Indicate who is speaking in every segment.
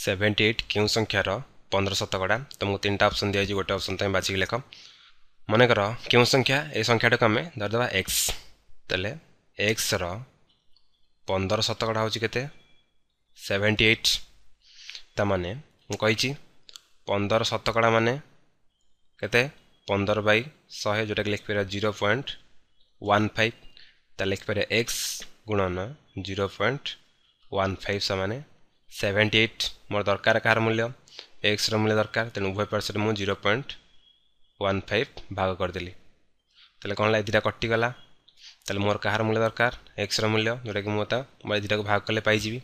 Speaker 1: seventy eight क्यों संख्यार पंद्रह शतकड़ा तुमको तीन टाइम अप्सन दिखाई गोटे अप्सन तुम्हें तो बाजिक लेख मन कर क्यों संख्या ये संख्याटा को आम एक्स तेल एक्सर पंदर शतकड़ा हूँ के सेवेन्टी एट ताने मुझे पंदर शतकड़ा मान के पंदर बै शहे जोटा कि लिखिपर जीरो पॉइंट वन फाइव तो लिखिपर एक्स गुणन जीरो पॉइंट वन फाइव से मैंने ସେଭେଣ୍ଟି ଏଇଟ୍ ମୋର ଦରକାର କାହାର ମୂଲ୍ୟ ଏକ୍ସର ମୂଲ୍ୟ ଦରକାର ତେଣୁ ଉଭୟ ପାର୍ଶ୍ୱରେ ମୁଁ ଜିରୋ ପଏଣ୍ଟ ୱାନ୍ ଫାଇଭ୍ ଭାଗ କରିଦେଲି ତାହେଲେ କ'ଣ ହେଲା ଏ ଦୁଇଟା କଟିଗଲା ତାହେଲେ ମୋର କାହାର ମୂଲ୍ୟ ଦରକାର ଏକ୍ସର ମୂଲ୍ୟ ଯେଉଁଟାକି ମୁଁ ତା ଏ ଦୁଇଟାକୁ ଭାଗ କଲେ ପାଇଯିବି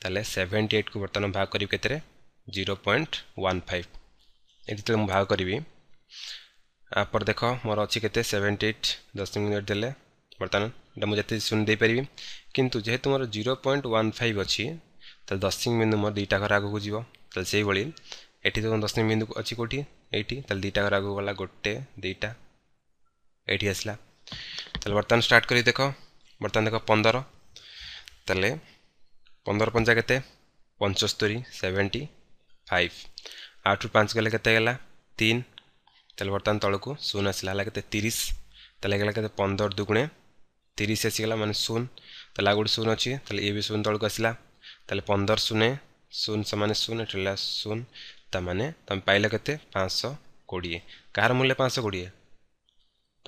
Speaker 1: ତାହେଲେ ସେଭେଣ୍ଟି ଏଇଟ୍କୁ ବର୍ତ୍ତମାନ ଭାଗ କରିବି କେତେରେ ଜିରୋ ପଏଣ୍ଟ ୱାନ୍ ଫାଇଭ୍ ଏଠି ଯେତେବେଳେ ମୁଁ ଭାଗ କରିବି ଆପଣ ଦେଖ ମୋର ଅଛି କେତେ ସେଭେଣ୍ଟି ଏଇଟ୍ ଦଶମିକ ଏଇଟ୍ ଦେଲେ ବର୍ତ୍ତମାନ ଏଇଟା ମୁଁ ଯେତେ ଶୂନ ଦେଇପାରିବି କିନ୍ତୁ ଯେହେତୁ ମୋର ଜିରୋ ପଏଣ୍ଟ ୱାନ୍ ଫାଇଭ୍ ଅଛି ତାହେଲେ ଦଶମିକ ବିନ୍ଦୁ ମୋର ଦୁଇଟା ଘର ଆଗକୁ ଯିବ ତାହେଲେ ସେଇଭଳି ଏଠି ତ ଦଶମିକ ବିନ୍ଦୁ ଅଛି କେଉଁଠି ଏଇଠି ତାହେଲେ ଦୁଇଟା ଘର ଆଗକୁ ଗଲା ଗୋଟେ ଦୁଇଟା ଏଇଠି ଆସିଲା ତାହେଲେ ବର୍ତ୍ତମାନ ଷ୍ଟାର୍ଟ କରି ଦେଖ ବର୍ତ୍ତମାନ ଦେଖ ପନ୍ଦର ତାହେଲେ ପନ୍ଦର ପଞ୍ଚା କେତେ ପଞ୍ଚସ୍ତରୀ ସେଭେଣ୍ଟି ଫାଇଭ୍ ଆଠରୁ ପାଞ୍ଚ ଗଲେ କେତେ ହେଇଗଲା ତିନି ତାହେଲେ ବର୍ତ୍ତମାନ ତଳକୁ ଶୂନ ଆସିଲା ହେଲା କେତେ ତିରିଶ ତାହେଲେ ହେଇଗଲା କେତେ ପନ୍ଦର ଦୁଗୁଣେ ତିରିଶ ଆସିଗଲା ମାନେ ଶୂନ ତାହେଲେ ଆଉ ଗୋଟେ ଶୂନ ଅଛି ତାହେଲେ ଏ ବି ଶୂନ ତଳକୁ ଆସିଲା ତାହେଲେ ପନ୍ଦର ଶୂନ ଶୂନ ସେମାନେ ଶୂନ ଏଠି ହେଲା ଶୂନ ତାମାନେ ତୁମେ ପାଇଲ କେତେ ପାଞ୍ଚଶହ କୋଡ଼ିଏ କାହାର ମୂଲ୍ୟ ପାଞ୍ଚଶହ କୋଡ଼ିଏ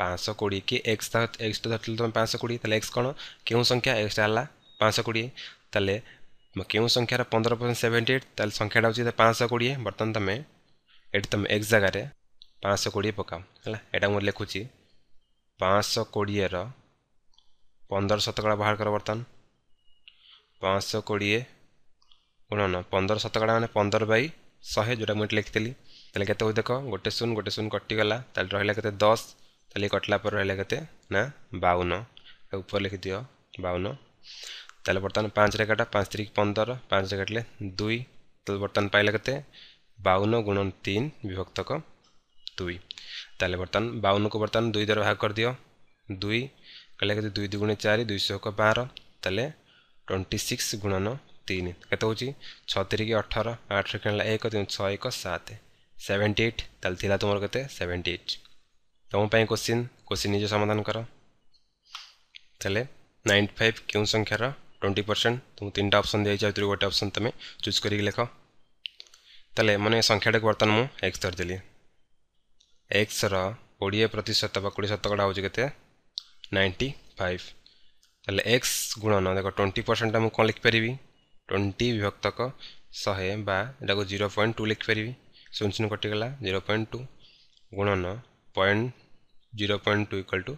Speaker 1: ପାଞ୍ଚଶହ କୋଡ଼ିଏ କି ଏକ୍ସ ଏକ୍ସଟା ଧରିଥିଲେ ତୁମେ ପାଞ୍ଚଶହ କୋଡ଼ିଏ ତାହେଲେ ଏକ୍ସ କ'ଣ କେଉଁ ସଂଖ୍ୟା ଏକ୍ସଟା ହେଲା ପାଞ୍ଚଶହ କୋଡ଼ିଏ ତାହେଲେ କେଉଁ ସଂଖ୍ୟାର ପନ୍ଦର ପରସେଣ୍ଟ ସେଭେଣ୍ଟି ଏଇଟ୍ ତାହେଲେ ସଂଖ୍ୟାଟା ହେଉଛି ପାଞ୍ଚଶହ କୋଡ଼ିଏ ବର୍ତ୍ତମାନ ତୁମେ ଏଠି ତୁମେ ଏକ୍ସ ଜାଗାରେ ପାଞ୍ଚଶହ କୋଡ଼ିଏ ପକାଅ ହେଲା ଏଇଟା ମୁଁ ଲେଖୁଛି ପାଞ୍ଚଶହ କୋଡ଼ିଏର ପନ୍ଦର ଶତକଡ଼ା ବାହାର କର ବର୍ତ୍ତମାନ ପାଞ୍ଚଶହ କୋଡ଼ିଏ ଗୁଣନ ପନ୍ଦର ଶତକଡ଼ା ମାନେ ପନ୍ଦର ବାଇ ଶହେ ଯେଉଁଟା ମୁଁ ଏଠି ଲେଖିଥିଲି ତାହେଲେ କେତେ ହେଉଛି ଦେଖ ଗୋଟେ ଶୂନ ଗୋଟେ ଶୂନ କଟିଗଲା ତାହେଲେ ରହିଲା କେତେ ଦଶ ତାହେଲେ କଟିଲା ପରେ ରହିଲା କେତେ ନା ବାଉନ ଉପରେ ଲେଖିଦିଅ ବାଉନ ତାହେଲେ ବର୍ତ୍ତମାନ ପାଞ୍ଚରେ କାଟ ପାଞ୍ଚ ତିରିକି ପନ୍ଦର ପାଞ୍ଚରେ କାଟିଲେ ଦୁଇ ତାହେଲେ ବର୍ତ୍ତମାନ ପାଇଲା କେତେ ବାଉନ ଗୁଣ ତିନି ବିଭକ୍ତକ ଦୁଇ ତାହେଲେ ବର୍ତ୍ତମାନ ବାଉନକୁ ବର୍ତ୍ତମାନ ଦୁଇ ଦ୍ୱାରା ଭାଗ କରିଦିଅ ଦୁଇ କହିଲେ କେତେ ଦୁଇ ଦୁଗୁଣେ ଚାରି ଦୁଇଶହକ ବାର ତାହେଲେ ଟ୍ୱେଣ୍ଟି ସିକ୍ସ ଗୁଣନ ତିନି କେତେ ହେଉଛି ଛତିରିକି ଅଠର ଆଠରେ କିଣିଲା ଏକ ତିନି ଛଅ ଏକ ସାତ ସେଭେଣ୍ଟି ଏଇଟ୍ ତାହେଲେ ଥିଲା ତୁମର କେତେ ସେଭେଣ୍ଟି ଏଇଟ୍ ତୁମ ପାଇଁ କୋଶ୍ଚିନ୍ କୋଶ୍ଚିନ୍ ନିଜେ ସମାଧାନ କର ତାହେଲେ ନାଇଣ୍ଟି ଫାଇଭ୍ କେଉଁ ସଂଖ୍ୟାର ଟ୍ୱେଣ୍ଟି ପରସେଣ୍ଟ ତୁମକୁ ତିନିଟା ଅପସନ୍ ଦିଆଯାଇଛି ଆଉ ଗୋଟେ ଅପସନ୍ ତୁମେ ଚୁଜ୍ କରିକି ଲେଖ ତାହେଲେ ମାନେ ସଂଖ୍ୟାଟାକୁ ବର୍ତ୍ତମାନ ମୁଁ ଏକ୍ସ ଧରିଦେଲି ଏକ୍ସର କୋଡ଼ିଏ ପ୍ରତିଶତ ବା କୋଡ଼ିଏ ଶତକଡ଼ା ହେଉଛି କେତେ ନାଇଣ୍ଟି ଫାଇଭ୍ ତାହେଲେ ଏକ୍ସ ଗୁଣନ ଦେଖ ଟ୍ୱେଣ୍ଟି ପରସେଣ୍ଟଟା ମୁଁ କ'ଣ ଲେଖିପାରିବି ଟ୍ୱେଣ୍ଟି ବିଭକ୍ତକ ଶହେ ବା ଏଟାକୁ ଜିରୋ ପଏଣ୍ଟ ଟୁ ଲେଖିପାରିବି ଶୂନ ଶୂନ କଟିଗଲା ଜିରୋ ପଏଣ୍ଟ ଟୁ ଗୁଣନ point zero point two equal to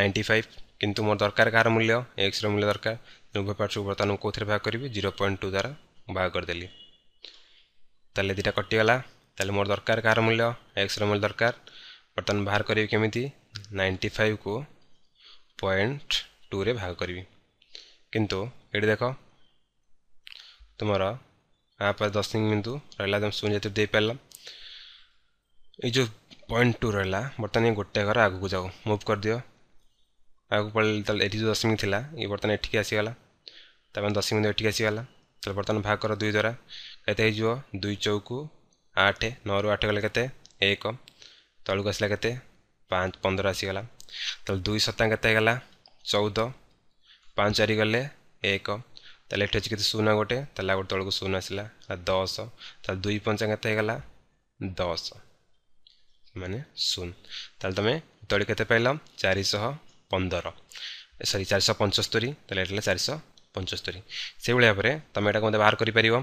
Speaker 1: ninety five କିନ୍ତୁ ମୋର ଦରକାର କାହାର ମୂଲ୍ୟ ଏକ୍ସର ମୂଲ୍ୟ ଦରକାର ଉଭୟ ପାର୍ଟକୁ ବର୍ତ୍ତମାନ ମୁଁ କେଉଁଥିରେ ଭାଗ କରିବି ଜିରୋ ପଏଣ୍ଟ ଟୁ ଦ୍ୱାରା ଭାଗ କରିଦେଲି ତାହେଲେ ଦୁଇଟା କଟିଗଲା ତାହେଲେ ମୋର ଦରକାର କାହାର ମୂଲ୍ୟ ଏକ୍ସର ମୂଲ୍ୟ ଦରକାର ବର୍ତ୍ତମାନ ବାହାର କରିବି କେମିତି ନାଇଣ୍ଟି ଫାଇଭ୍କୁ ପଏଣ୍ଟ टू रे भाग करी এটি দেখ তোমার यहाँ पर दस बिंदु रहा तुम शून्य दे पार ये जो पॉइंट टू रहा बर्तमान ये गोटे घर आगे जाओ मुव कर दियो आगे पड़े ये जो दशमिक था ये बर्तमान एटिक आसीगला तमें दशमिक एटिक आसीगला तो बर्तमान भाग कर दुई द्वारा कैसे हो दुई चौक आठ नौ आठ गले के एक तौक आसला के पंद्रह पंदर आसीगला तो दुई सता के ଚଉଦ ପାଞ୍ଚ ଚାରି ଗଲେ ଏକ ତାହେଲେ ଏଠି ଅଛି କେତେ ଶୂନ ଗୋଟେ ତାହେଲେ ଗୋଟେ ତଳକୁ ଶୂନ ଆସିଲା ଦଶ ତାହେଲେ ଦୁଇ ପଞ୍ଚା କେତେ ହେଇଗଲା ଦଶ ମାନେ ଶୂନ ତାହେলে ତୁମେ ତଳେ କେତେ ପାଇଲ ଚାରିଶହ ପନ୍ଦର ସରି ଚାରିଶହ ପଞ୍ଚସ୍ତରୀ ତାହେଲେ ଏଠି ହେଲା ଚାରିଶହ ପଞ୍ଚସ୍ତରୀ ସେଇଭଳି ଭାବରେ ତୁମେ ଏଇଟାକୁ ମଧ୍ୟ ବାହାର କରିପାରିବ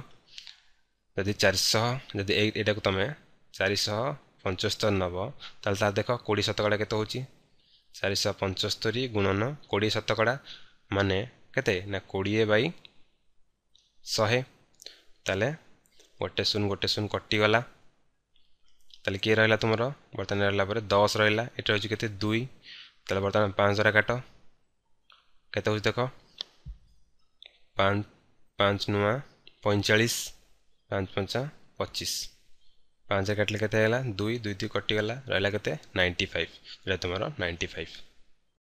Speaker 1: ଯଦି ଚାରିଶହ ଯଦି ଏଇଟାକୁ ତୁମେ ଚାରିଶହ ପଞ୍ଚସ୍ତରୀ ନେବ ତାହେଲେ ତାହା ଦେଖ କୋଡ଼ିଏ ଶତକଡ଼ା କେତେ ହେଉଛି ଚାରିଶହ ପଞ୍ଚସ୍ତରୀ ଗୁଣନ କୋଡ଼ିଏ ଶତକଡ଼ା ମାନେ କେତେ ନା କୋଡ଼ିଏ ବାଇ ଶହେ ତାହେଲେ ଗୋଟେ ଶୂନ ଗୋଟେ ଶୂନ କଟିଗଲା ତାହେଲେ କିଏ ରହିଲା ତୁମର ବର୍ତ୍ତମାନ ରହିଲା ପରେ ଦଶ ରହିଲା ଏଠି ହେଉଛି କେତେ ଦୁଇ ତାହେଲେ ବର୍ତ୍ତମାନ ପାଞ୍ଚ ଦ୍ୱାରା କାଟ କେତେ ହେଉଛି ଦେଖ ପାଞ୍ଚ ପାଞ୍ଚ ନୂଆ ପଇଁଚାଳିଶ ପାଞ୍ଚ ପଞ୍ଚା ପଚିଶ ପାଞ୍ଚ କାଟିଲେ କେତେ ହେଇଗଲା ଦୁଇ ଦୁଇ ଦୁଇ କଟିଗଲା ରହିଲା କେତେ ନାଇଣ୍ଟି ଫାଇଭ୍ ଏଇଟା ତୁମର ନାଇଣ୍ଟି ଫାଇଭ୍